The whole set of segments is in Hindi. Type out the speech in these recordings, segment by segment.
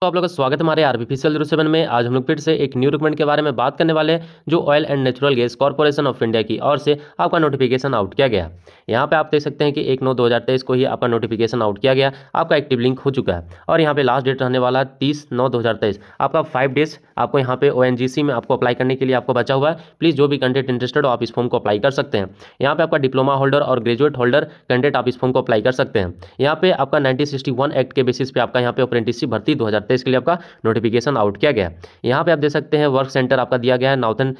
तो आप लोग का स्वागत है हमारे आर बी सेवन में आज हम लोग फिर से एक न्यू रिकमेंट के बारे में बात करने वाले हैं जो oil and natural gas corporation of India की ओर से आपका नोटिफिकेशन आउट किया गया यहाँ पे आप देख सकते हैं कि एक नौ दो हज़ार तेईस को ही आपका नोटिफिकेशन आउट किया गया आपका एक्टिव लिंक हो चुका है और यहाँ पे लास्ट डेट रहने वाला है तीस नौ दो हज़ार तेईस आपका फाइव डेज आपको यहाँ पे ओ एन जी सी में आपको अप्लाई करने के लिए आपको बचा हुआ है प्लीज़ जो भी कंटेंट इंटरेस्टेड हो आप इस फॉर्म को अप्लाई कर सकते हैं यहाँ पे आपका डिप्लोमा होल्डर और ग्रेजुएट होल्डर कंटेंट आप इस फॉर्म को अप्लाई कर सकते हैं यहाँ पे आपका नाइनटीन सिक्सटी वन एक्ट के बेसिस पे आपका यहाँ पे अप्रेंटिसशिप भर्ती दो हज़ार सकते हैं इसके लिए आपका नोटिफिकेशन आउट किया गया यहाँ पे आप देख सकते हैं वर्क सेंटर आपका दिया गया है नॉर्थन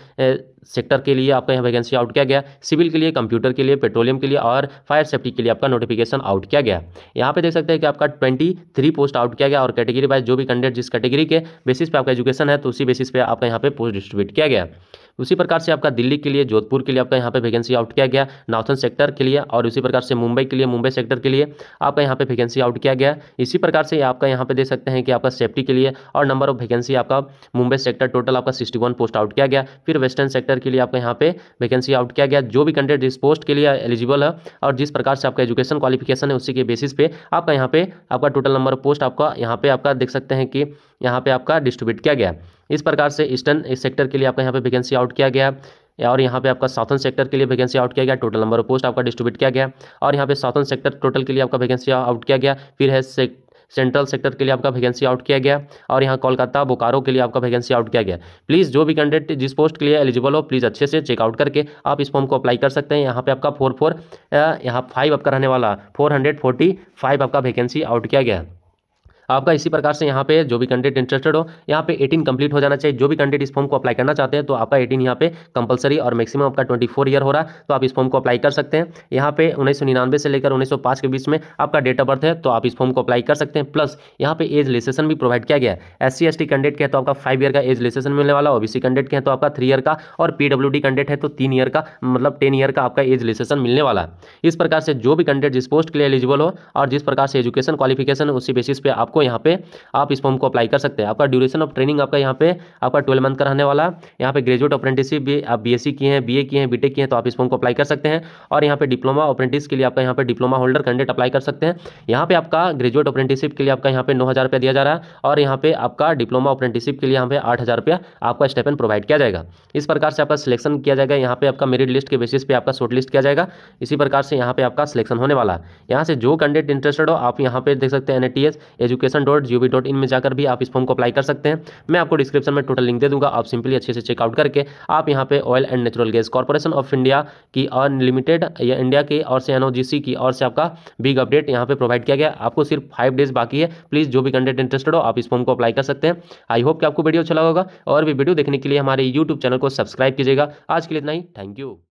सेक्टर के लिए आपका यहाँ वैकेंसी आउट किया गया सिविल के लिए कंप्यूटर के लिए पेट्रोलियम के लिए और फायर सेफ्टी के लिए आपका नोटिफिकेशन आउट किया गया यहाँ पे देख सकते हैं कि आपका ट्वेंटी थ्री पोस्ट आउट किया गया और कैटेगरी वाइज जो भी कैंडिडेट जिस कैटेगरी के बेसिस पे आपका एजुकेशन है तो उसी बेसिस पे आपका यहाँ पे पोस्ट डिस्ट्रीब्यूट किया गया उसी प्रकार से आपका दिल्ली के लिए जोधपुर के लिए आपका यहाँ पे वैकेंसी आउट किया गया नॉर्थन सेक्टर के लिए और उसी प्रकार से मुंबई के लिए मुंबई सेक्टर के लिए आपका यहाँ पे वैकेंसी आउट किया गया इसी प्रकार से आपका यहाँ पे देख सकते हैं कि आपका सेफ्टी के लिए और नंबर ऑफ वैकेंसी आपका मुंबई सेक्टर टोटल आपका सिक्सटी पोस्ट आउट किया गया फिर वेस्टर्न सेक्टर के लिए आपका यहाँ पे वैकेंसी आउट किया गया जो भी कैंडिडेट इस पोस्ट के लिए एलिजिबल है और जिस प्रकार से आपका एजुकेशन क्वालिफिकेशन है उसी के बेसिस पे आपका यहाँ पे आपका टोटल नंबर ऑफ पोस्ट आपका यहाँ पे आपका देख सकते हैं कि यहाँ पे आपका डिस्ट्रीब्यूट किया गया इस प्रकार से ईस्टर्न सेक्टर के लिए आपका यहाँ पे वैकेंसी आउट किया गया और यहाँ पे आपका साउथन सेक्टर के लिए वैकेंसी आउट किया गया टोटल नंबर ऑफ पोस्ट आपका डिस्ट्रीब्यूट किया गया और यहाँ पे साउथर्न सेक्टर टोटल के लिए आपका वैकेंसी आउट किया गया फिर है सेंट्रल सेक्टर के लिए आपका वैकेंसी आउट किया गया और यहाँ कोलकाता बोकारो के लिए आपका वैकेंसी आउट किया गया प्लीज़ जो भी कैंडिडेट जिस पोस्ट के लिए एलिजिबल हो प्लीज़ अच्छे से चेकआउट करके आप इस फॉर्म को अप्लाई कर सकते हैं यहाँ पे आपका फोर फोर यहाँ फाइव आपका रहने वाला फोर हंड्रेड फोर्टी फाइव आपका वैकेंसी आउट किया गया आपका इसी प्रकार से यहाँ पे जो भी कैंडिडेट इंटरेस्टेड हो यहाँ पे 18 कंप्लीट हो जाना चाहिए जो भी कंटेंट इस फॉर्म को अप्लाई करना चाहते हैं तो आपका 18 यहाँ पे कंपलसरी और मैक्सिमम आपका 24 ईयर हो रहा है तो आप इस फॉर्म को अप्लाई कर सकते हैं यहाँ पे उन्नीस से लेकर उन्नीस के बीच में आपका डेट ऑफ बर्थ है तो आप इस फॉर्म को अप्लाई कर सकते हैं प्लस यहाँ पे एज लेसेसन भी प्रोवाइड किया गया है S C S T candidate है तो आपका फाइव ईयर का एज लेसेसन मिलने वाला ओबीसी कैंडिडेट के हैं तो आपका थ्री ईयर तो का और डी कैंडिडेट है तो तीन ईयर का मतलब टेन ईयर का आपका एज लेसेसन मिलने वाला है इस प्रकार से जो भी कैंडिडेट जिस पोस्ट के लिए एलिजिबल हो और जिस प्रकार से एजुकेशन क्वालिफिकेशन उसी बेसिस पे आपको आपको यहाँ पे आप इस फॉर्म को अप्लाई कर सकते हैं आपका ड्यूरेशन ऑफ ट्रेनिंग आपका यहाँ पे आपका ट्वेल्व मंथ का रहने वाला यहाँ पे ग्रेजुएट अप्रेंटिसशिप भी आप बीएससी किए हैं बीए किए हैं बीटेक किए हैं तो आप इस फॉर्म को अप्लाई कर सकते हैं और यहाँ पे डिप्लोमा अप्रेंटिस के लिए आपका यहाँ पे डिप्लोमा होल्डर कैंडिडेट अप्लाई कर सकते हैं यहाँ पे आपका ग्रेजुएट अप्रेंटिसशिप के लिए आपका यहाँ पे नौ हज़ार दिया जा रहा है और यहाँ पे आपका डिप्लोमा अप्रेंटिसशिप के लिए यहाँ पे आठ हज़ार आपका स्टेपन प्रोवाइड किया जाएगा इस प्रकार से आपका सिलेक्शन किया जाएगा यहाँ पे आपका मेरिट लिस्ट के बेसिस पे आपका शॉर्ट लिस्ट किया जाएगा इसी प्रकार से यहाँ पे आपका सिलेक्शन होने वाला है यहाँ से जो कैंडिडेट इंटरेस्टेड हो आप यहाँ पे देख सकते हैं N AT education education dot G O V dot in में जाकर भी आप इस फॉर्म को अप्लाई कर सकते हैं मैं आपको डिस्क्रिप्शन में टोटल लिंक दे दूंगा आप सिंपली अच्छे से चेकआउट करके आप यहाँ पे oil and natural gas corporation of India की अनलिमिटेड या इंडिया के और से एनओजीसी की और से आपका बिग अपडेट यहाँ पे प्रोवाइड किया गया आपको सिर्फ फाइव डेज बाकी है प्लीज़ जो भी कंटेंट इंटरेस्टेड हो आप इस फॉर्म को अप्लाई कर सकते हैं आई होप कि आपको वीडियो अच्छा लगा होगा और भी वीडियो देखने के लिए हमारे यूट्यूब चैनल को सब्सक्राइब कीजिएगा आज के लिए इतना ही थैंक यू